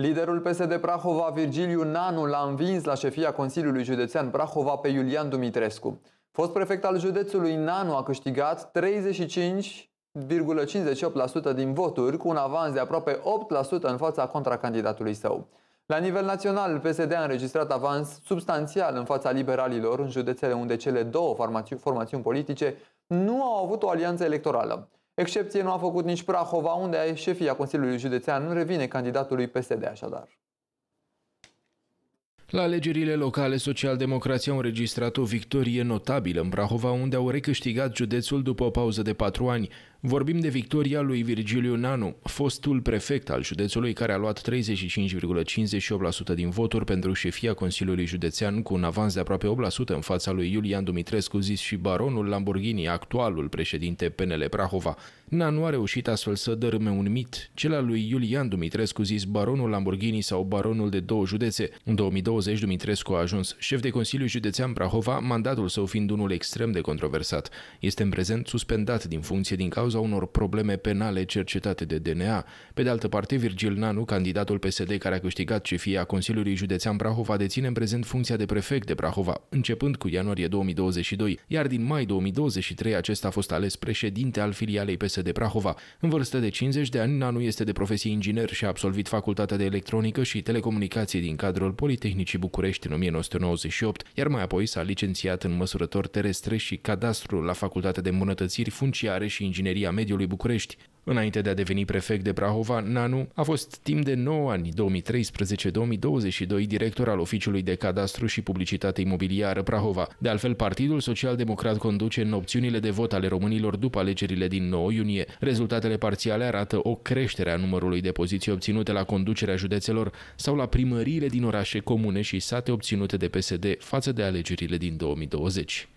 Liderul PSD Prahova, Virgiliu Nanu, l-a învins la șefia Consiliului Județean Prahova pe Iulian Dumitrescu. Fost prefect al județului, Nanu a câștigat 35,58% din voturi, cu un avans de aproape 8% în fața contracandidatului său. La nivel național, PSD a înregistrat avans substanțial în fața liberalilor în județele unde cele două formațiuni politice nu au avut o alianță electorală. Excepție nu a făcut nici Prahova, unde șefia Consiliului Județean nu revine candidatului PSD așadar. La alegerile locale, socialdemocrația au înregistrat o victorie notabilă în Brahova, unde au recâștigat județul după o pauză de patru ani. Vorbim de victoria lui Virgiliu Nanu, fostul prefect al județului, care a luat 35,58% din voturi pentru șefia Consiliului Județean, cu un avans de aproape 8% în fața lui Iulian Dumitrescu, zis și baronul Lamborghini, actualul președinte PNL Prahova. Nanu a reușit astfel să dărâme un mit, cel al lui Iulian Dumitrescu, zis baronul Lamborghini sau baronul de două județe. În 2020, 2020, Dumitrescu a ajuns șef de Consiliu Județean Prahova, mandatul său fiind unul extrem de controversat. Este în prezent suspendat din funcție din cauza unor probleme penale cercetate de DNA. Pe de altă parte, Virgil Nanu, candidatul PSD care a câștigat șefia Consiliului Județean Prahova, deține în prezent funcția de prefect de Prahova, începând cu ianuarie 2022, iar din mai 2023 acesta a fost ales președinte al filialei PSD Prahova. În vârstă de 50 de ani, Nanu este de profesie inginer și a absolvit facultatea de electronică și telecomunicație din cadrul Politehnic și București în 1998, iar mai apoi s-a licențiat în măsurător terestre și cadastru la Facultatea de Îmbunătățiri Funciare și Ingineria Mediului București. Înainte de a deveni prefect de Prahova, Nanu a fost timp de 9 ani, 2013-2022, director al Oficiului de Cadastru și Publicitate Imobiliară Prahova. De altfel, Partidul Social Democrat conduce în opțiunile de vot ale românilor după alegerile din 9 iunie. Rezultatele parțiale arată o creștere a numărului de poziții obținute la conducerea județelor sau la primăriile din orașe comune și sate obținute de PSD față de alegerile din 2020.